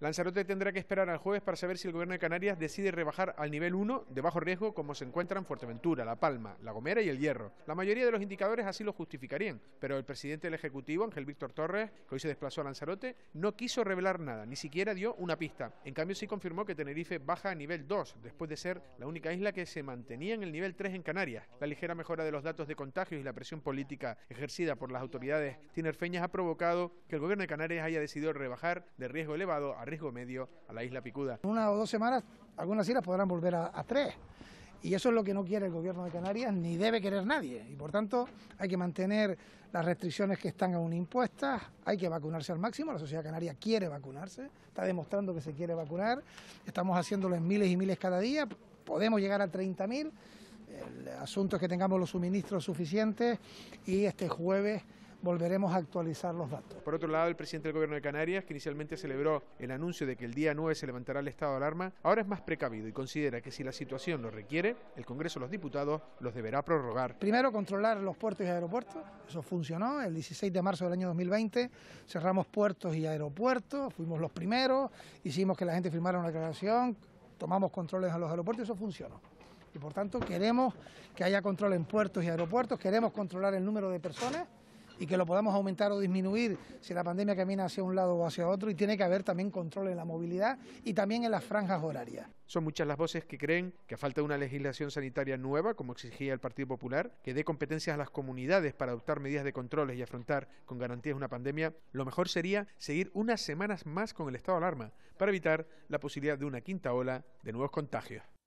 Lanzarote tendrá que esperar al jueves para saber si el Gobierno de Canarias decide rebajar al nivel 1 de bajo riesgo como se encuentran Fuerteventura, La Palma, La Gomera y El Hierro. La mayoría de los indicadores así lo justificarían, pero el presidente del Ejecutivo, Ángel Víctor Torres, que hoy se desplazó a Lanzarote, no quiso revelar nada, ni siquiera dio una pista. En cambio sí confirmó que Tenerife baja a nivel 2, después de ser la única isla que se mantenía en el nivel 3 en Canarias. La ligera mejora de los datos de contagios y la presión política ejercida por las autoridades tinerfeñas ha provocado que el Gobierno de Canarias haya decidido rebajar de riesgo elevado a riesgo medio a la isla Picuda. En una o dos semanas algunas islas podrán volver a, tres. Y eso es lo que no quiere el gobierno de Canarias, ni debe querer nadie. Y por tanto, hay que mantener las restricciones que están aún impuestas, hay que vacunarse al máximo. La sociedad canaria quiere vacunarse, está demostrando que se quiere vacunar. Estamos haciéndolo en miles y miles cada día, podemos llegar a 30.000. El asunto es que tengamos los suministros suficientes y este jueves volveremos a actualizar los datos. Por otro lado, el presidente del Gobierno de Canarias, que inicialmente celebró el anuncio de que el día 9 se levantará el estado de alarma, ahora es más precavido y considera que si la situación lo requiere, el Congreso de los Diputados los deberá prorrogar. Primero, controlar los puertos y aeropuertos. Eso funcionó. El 16 de marzo del año 2020 cerramos puertos y aeropuertos, fuimos los primeros, hicimos que la gente firmara una declaración, tomamos controles a los aeropuertos, eso funcionó. Y por tanto queremos que haya control en puertos y aeropuertos, queremos controlar el número de personas y que lo podamos aumentar o disminuir si la pandemia camina hacia un lado o hacia otro y tiene que haber también control en la movilidad y también en las franjas horarias. Son muchas las voces que creen que a falta de una legislación sanitaria nueva, como exigía el Partido Popular, que dé competencias a las comunidades para adoptar medidas de controles y afrontar con garantías una pandemia, lo mejor sería seguir unas semanas más con el estado de alarma para evitar la posibilidad de una quinta ola de nuevos contagios.